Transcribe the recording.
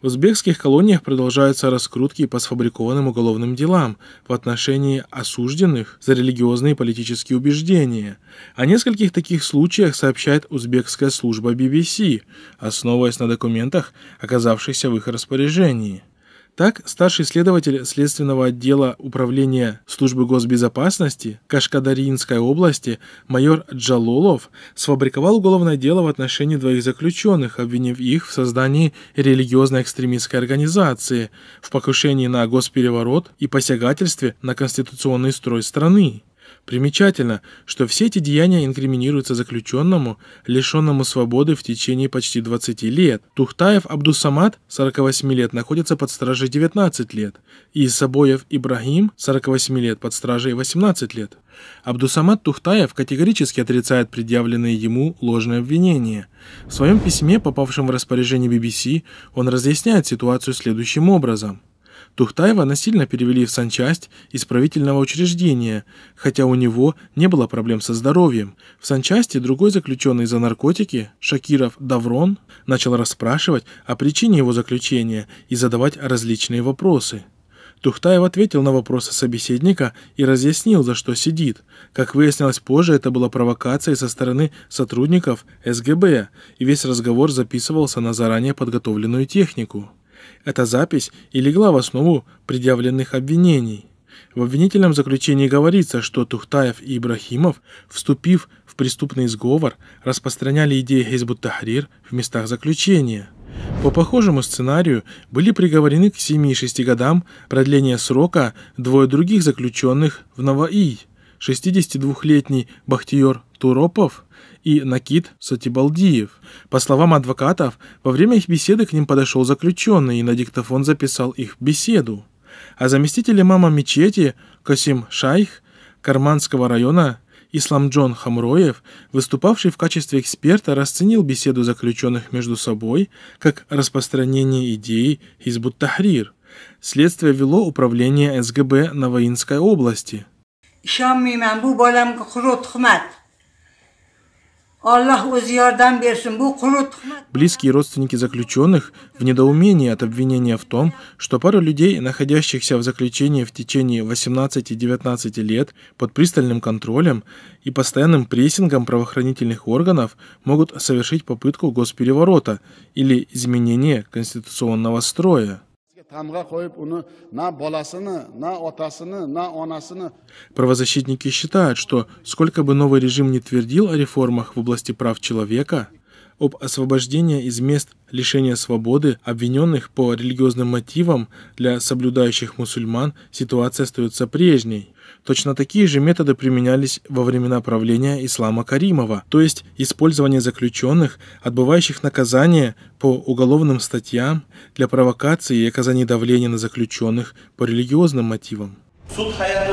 В узбекских колониях продолжаются раскрутки по сфабрикованным уголовным делам в отношении осужденных за религиозные и политические убеждения. О нескольких таких случаях сообщает узбекская служба BBC, основываясь на документах, оказавшихся в их распоряжении. Так, старший следователь Следственного отдела Управления Службы госбезопасности Кашкадаринской области майор Джалолов сфабриковал уголовное дело в отношении двоих заключенных, обвинив их в создании религиозно-экстремистской организации, в покушении на госпереворот и посягательстве на конституционный строй страны. Примечательно, что все эти деяния инкриминируются заключенному, лишенному свободы в течение почти 20 лет. Тухтаев Абдусамат, 48 лет, находится под стражей 19 лет, и Сабоев Ибрагим, 48 лет, под стражей 18 лет. Абдусамат Тухтаев категорически отрицает предъявленные ему ложные обвинения. В своем письме, попавшем в распоряжение BBC, он разъясняет ситуацию следующим образом – Тухтаева насильно перевели в санчасть исправительного учреждения, хотя у него не было проблем со здоровьем. В санчасти другой заключенный за наркотики, Шакиров Даврон, начал расспрашивать о причине его заключения и задавать различные вопросы. Тухтаев ответил на вопросы собеседника и разъяснил, за что сидит. Как выяснилось позже, это была провокация со стороны сотрудников СГБ, и весь разговор записывался на заранее подготовленную технику. Эта запись и легла в основу предъявленных обвинений. В обвинительном заключении говорится, что Тухтаев и Ибрахимов, вступив в преступный сговор, распространяли идеи Хизбут-Тахрир в местах заключения. По похожему сценарию были приговорены к 7-6 годам продления срока двое других заключенных в Наваи. 62-летний Бахтиер Туропов – и Накид Сатибалдиев. По словам адвокатов, во время их беседы к ним подошел заключенный и на диктофон записал их беседу. А заместитель мама мечети Касим Шайх Карманского района Ислам Джон Хамроев, выступавший в качестве эксперта, расценил беседу заключенных между собой как распространение идеи Хизбут-Тахрир. Следствие вело управление СГБ Новоинской области. Близкие родственники заключенных в недоумении от обвинения в том, что пара людей, находящихся в заключении в течение 18-19 и лет под пристальным контролем и постоянным прессингом правоохранительных органов, могут совершить попытку госпереворота или изменения конституционного строя тамға қойып оны на баласыны на отасыны на онасыны правозащитники считают что сколько бы новый режим не твердил о реформах в области прав человека об освобождении из мест лишения свободы обвиненных по религиозным мотивам для соблюдающих мусульман ситуация остается прежней. Точно такие же методы применялись во времена правления Ислама Каримова, то есть использование заключенных, отбывающих наказание по уголовным статьям для провокации и оказания давления на заключенных по религиозным мотивам. Суд Hayat